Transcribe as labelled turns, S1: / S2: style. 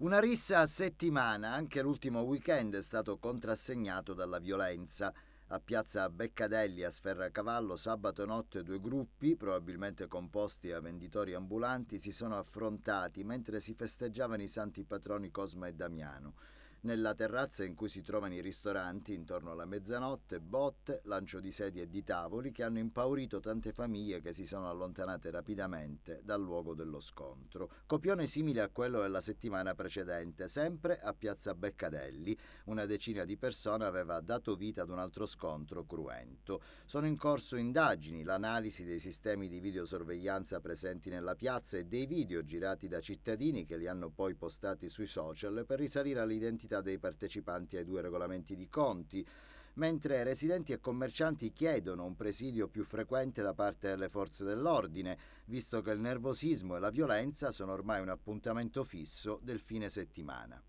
S1: Una rissa a settimana, anche l'ultimo weekend, è stato contrassegnato dalla violenza. A piazza Beccadelli a Sferracavallo sabato notte due gruppi, probabilmente composti da venditori ambulanti, si sono affrontati mentre si festeggiavano i santi patroni Cosma e Damiano. Nella terrazza in cui si trovano i ristoranti, intorno alla mezzanotte, botte, lancio di sedie e di tavoli che hanno impaurito tante famiglie che si sono allontanate rapidamente dal luogo dello scontro. Copione simile a quello della settimana precedente, sempre a Piazza Beccadelli. Una decina di persone aveva dato vita ad un altro scontro cruento. Sono in corso indagini, l'analisi dei sistemi di videosorveglianza presenti nella piazza e dei video girati da cittadini che li hanno poi postati sui social per risalire all'identità l'identità dei partecipanti ai due regolamenti di conti, mentre residenti e commercianti chiedono un presidio più frequente da parte delle forze dell'ordine, visto che il nervosismo e la violenza sono ormai un appuntamento fisso del
S2: fine settimana.